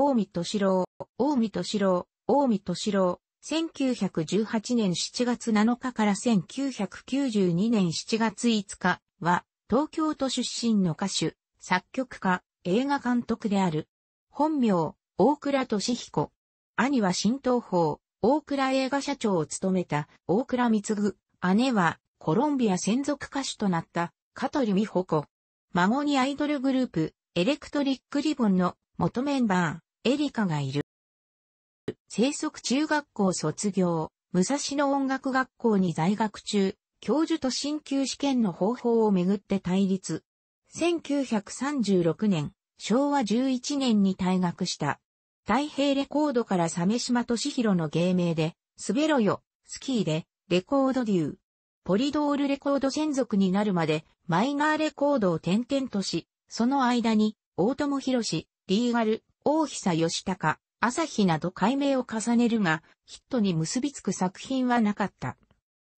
大見敏郎、大見敏郎、大見敏郎、1918年7月7日から1992年7月5日は、東京都出身の歌手、作曲家、映画監督である。本名、大倉俊彦。兄は新東宝、大倉映画社長を務めた大倉ぐ。姉はコロンビア専属歌手となった香取美穂子。孫にアイドルグループ、エレクトリックリボンの元メンバー。エリカがいる。生息中学校卒業、武蔵野音楽学校に在学中、教授と進級試験の方法をめぐって対立。1936年、昭和11年に退学した。太平レコードから鮫島敏弘の芸名で、滑ろよ、スキーで、レコード流。ポリドールレコード専属になるまで、マイナーレコードを転々とし、その間に、大友博士、リーガル、大久義高、朝日など改名を重ねるが、ヒットに結びつく作品はなかった。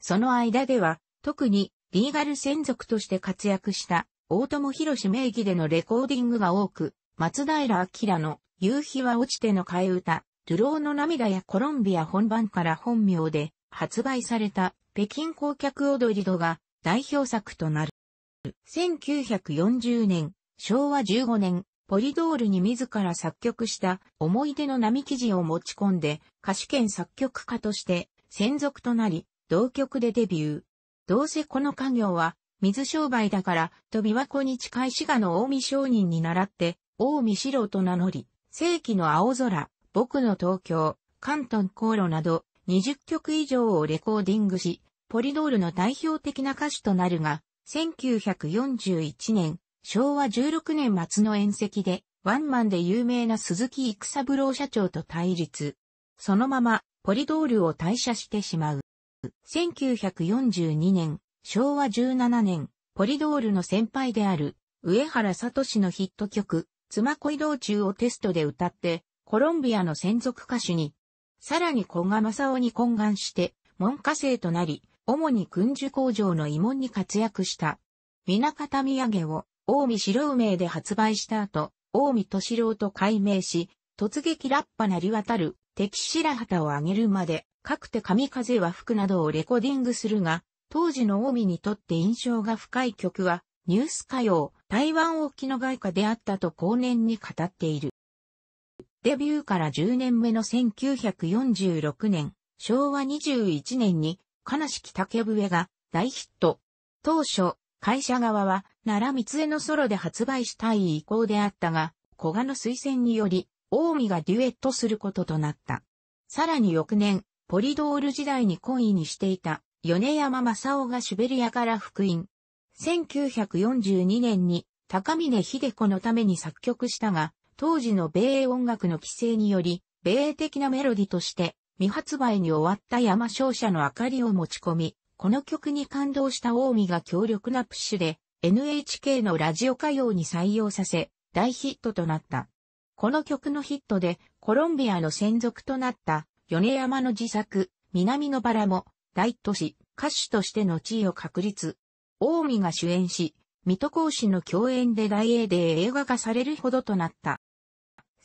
その間では、特にリーガル専属として活躍した大友博士名義でのレコーディングが多く、松平明の夕日は落ちての替え歌、流浪の涙やコロンビア本番から本名で発売された北京公客踊り度が代表作となる。1940年、昭和15年、ポリドールに自ら作曲した思い出の並記事を持ち込んで歌手兼作曲家として専属となり、同曲でデビュー。どうせこの家業は水商売だから、と琵琶湖に近い滋賀の近江商人に習って、近江四郎と名乗り、世紀の青空、僕の東京、関東航路など20曲以上をレコーディングし、ポリドールの代表的な歌手となるが、1941年、昭和16年末の宴席で、ワンマンで有名な鈴木育三郎社長と対立。そのまま、ポリドールを退社してしまう。1942年、昭和17年、ポリドールの先輩である、上原聡のヒット曲、妻恋道中をテストで歌って、コロンビアの専属歌手に、さらに古賀正夫に懇願して、門下生となり、主に軍需工場の慰問に活躍した。港土産を近江白梅で発売した後、近江敏郎と改名し、突撃ラッパなり渡る、敵白旗を上げるまで、かくて神風は吹くなどをレコーディングするが、当時の近江にとって印象が深い曲は、ニュース歌謡、台湾沖の外貨であったと後年に語っている。デビューから10年目の1946年、昭和21年に、悲しき竹笛が大ヒット。当初、会社側は奈良光江のソロで発売したい意向であったが、古賀の推薦により、大見がデュエットすることとなった。さらに翌年、ポリドール時代に懇意にしていた、米山正夫がシュベリアから復員。1942年に、高峰秀子のために作曲したが、当時の米英音楽の規制により、米英的なメロディとして、未発売に終わった山商社の明かりを持ち込み、この曲に感動した大見が強力なプッシュで、NHK のラジオ歌謡に採用させ、大ヒットとなった。この曲のヒットで、コロンビアの専属となった、米山の自作、南のバラも、大都市、歌手としての地位を確立。大海が主演し、水戸講師の共演で大英で映画化されるほどとなった。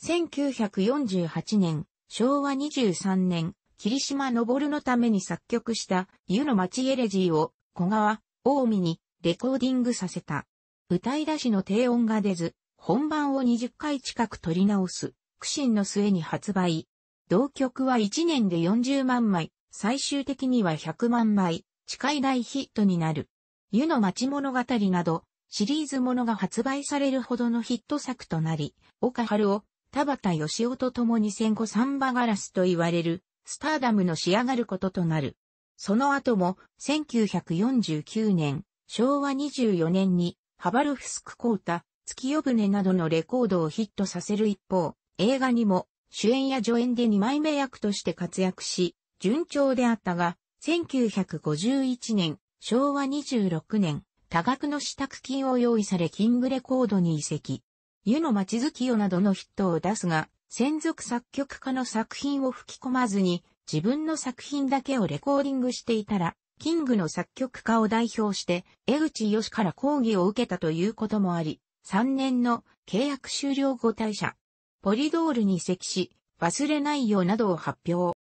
1948年、昭和23年、霧島昇のために作曲した、湯の町エレジーを、小川、大海に、レコーディングさせた。歌い出しの低音が出ず、本番を20回近く取り直す、苦心の末に発売。同曲は1年で40万枚、最終的には100万枚、近い大ヒットになる。湯の町物語など、シリーズものが発売されるほどのヒット作となり、岡春を、田畑義夫と共に戦後サンバガラスと言われる、スターダムの仕上がることとなる。その後も、1949年、昭和24年にハバロフスクコータ、月夜船などのレコードをヒットさせる一方、映画にも主演や助演で2枚目役として活躍し、順調であったが、1951年、昭和26年、多額の支度金を用意されキングレコードに移籍。湯の街づきよなどのヒットを出すが、専属作曲家の作品を吹き込まずに、自分の作品だけをレコーディングしていたら、キングの作曲家を代表して、江口義から講義を受けたということもあり、3年の契約終了後退社。ポリドールに席し、忘れないようなどを発表。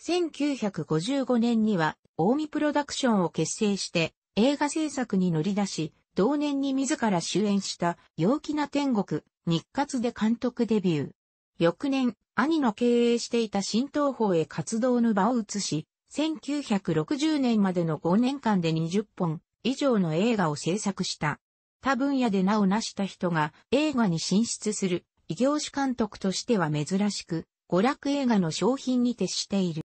1955年には、大見プロダクションを結成して、映画制作に乗り出し、同年に自ら主演した、陽気な天国、日活で監督デビュー。翌年、兄の経営していた新東方へ活動の場を移し、1960年までの5年間で20本以上の映画を制作した。他分野で名を成した人が映画に進出する異業種監督としては珍しく、娯楽映画の商品に徹している。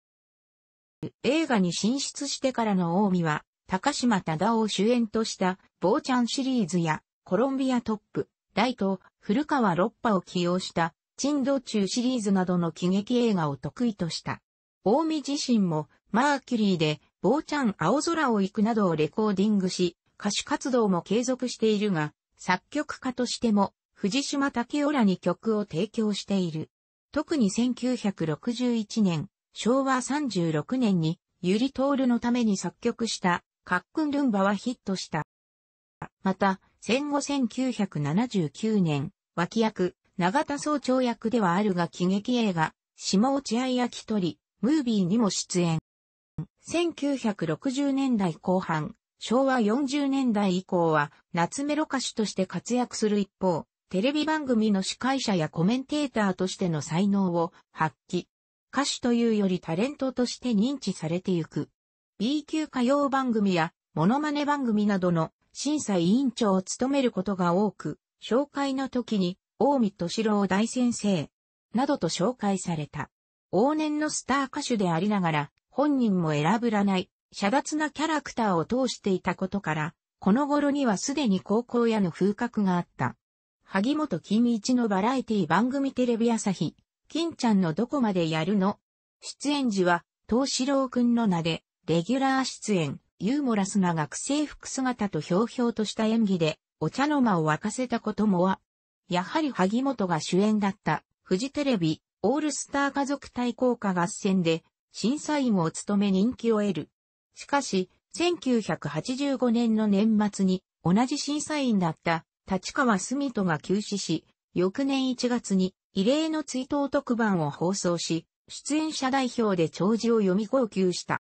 映画に進出してからの大見は、高島忠夫主演とした、坊ちゃんシリーズや、コロンビアトップ、大と、古川六波を起用した、珍道中シリーズなどの喜劇映画を得意とした。大見自身もマーキュリーで、坊ちゃん青空を行くなどをレコーディングし、歌手活動も継続しているが、作曲家としても、藤島竹雄らに曲を提供している。特に1961年、昭和36年に、ゆりとおるのために作曲した、カックンルンバはヒットした。また、戦後1979年、脇役、長田総長役ではあるが喜劇映画、下落合焼き鳥、ムービーにも出演。1960年代後半、昭和40年代以降は夏メロ歌手として活躍する一方、テレビ番組の司会者やコメンテーターとしての才能を発揮。歌手というよりタレントとして認知されてゆく。B 級歌謡番組やモノマネ番組などの審査委員長を務めることが多く、紹介の時に、大見敏郎大先生、などと紹介された。往年のスター歌手でありながら、本人も選ぶらない、遮奪なキャラクターを通していたことから、この頃にはすでに高校屋の風格があった。萩本金一のバラエティ番組テレビ朝日、金ちゃんのどこまでやるの出演時は、東四郎くんの名で、レギュラー出演、ユーモラスな学生服姿とひょうひょうとした演技で、お茶の間を沸かせたこともは、やはり萩本が主演だった、フジテレビ、オールスター家族対抗歌合戦で、審査員を務め人気を得る。しかし、1985年の年末に同じ審査員だった立川住人が急死し、翌年1月に異例の追悼特番を放送し、出演者代表で長寿を読み号泣した。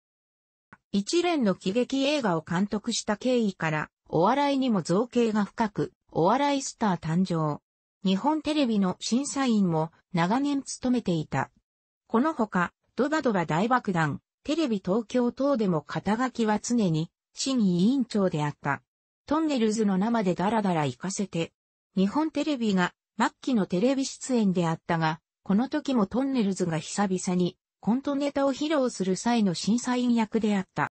一連の喜劇映画を監督した経緯から、お笑いにも造形が深く、お笑いスター誕生。日本テレビの審査員も長年務めていた。このほか、ドバドバ大爆弾、テレビ東京等でも肩書きは常に、新委員長であった。トンネルズの生でダラダラ行かせて、日本テレビが末期のテレビ出演であったが、この時もトンネルズが久々にコントネタを披露する際の審査員役であった。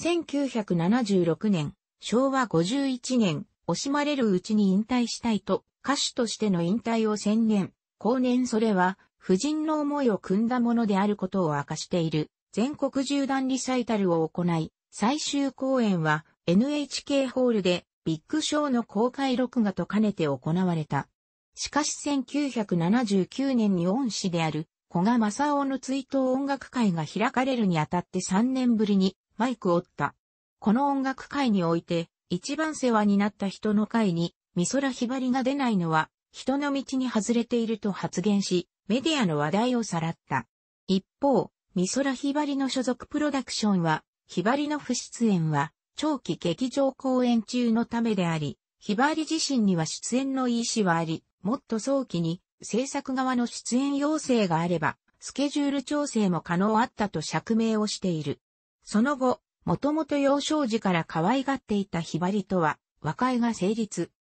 1976年、昭和51年、惜しまれるうちに引退したいと、歌手としての引退を宣言。後年それは、夫人の思いを組んだものであることを明かしている、全国縦断リサイタルを行い、最終公演は NHK ホールでビッグショーの公開録画と兼ねて行われた。しかし1979年に恩師である古賀正夫の追悼音楽会が開かれるにあたって3年ぶりにマイクを折った。この音楽会において一番世話になった人の会に美空ひばりが出ないのは人の道に外れていると発言し、メディアの話題をさらった。一方、美空ひばりの所属プロダクションは、ひばりの不出演は、長期劇場公演中のためであり、ひばり自身には出演の意思はあり、もっと早期に制作側の出演要請があれば、スケジュール調整も可能あったと釈明をしている。その後、もともと幼少時から可愛がっていたひばりとは、和解が成立。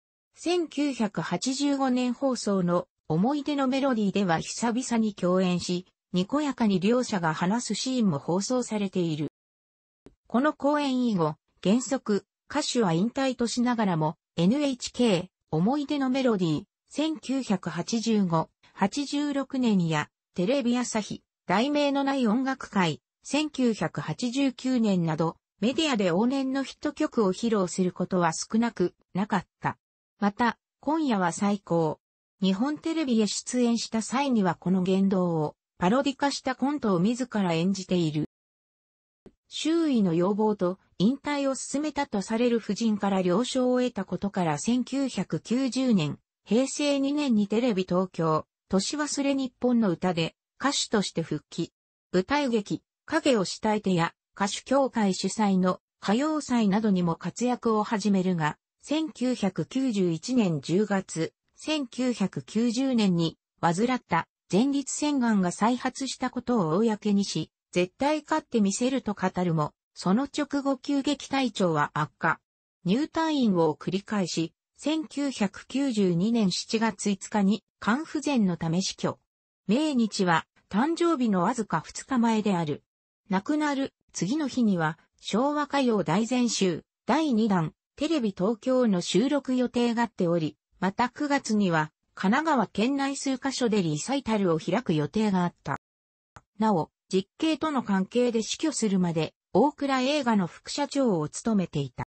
1985年放送の思い出のメロディーでは久々に共演し、にこやかに両者が話すシーンも放送されている。この公演以後、原則、歌手は引退としながらも、NHK、思い出のメロディー、1985、86年や、テレビ朝日、題名のない音楽会、1989年など、メディアで往年のヒット曲を披露することは少なくなかった。また、今夜は最高、日本テレビへ出演した際にはこの言動をパロディ化したコントを自ら演じている。周囲の要望と引退を進めたとされる夫人から了承を得たことから1990年、平成2年にテレビ東京、年忘れ日本の歌で歌手として復帰。舞台劇、影をしたいてや歌手協会主催の歌謡祭などにも活躍を始めるが、1991年10月、1990年に患った前立腺がんが再発したことを公にし、絶対勝ってみせると語るも、その直後急激体調は悪化。入退院を繰り返し、1992年7月5日に肝不全のため死去。命日は誕生日のわずか2日前である。亡くなる次の日には昭和歌謡大全集第2弾テレビ東京の収録予定があっており、また9月には、神奈川県内数カ所でリサイタルを開く予定があった。なお、実刑との関係で死去するまで、大倉映画の副社長を務めていた。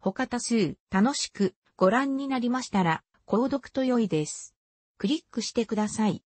他多数、楽しくご覧になりましたら、購読と良いです。クリックしてください。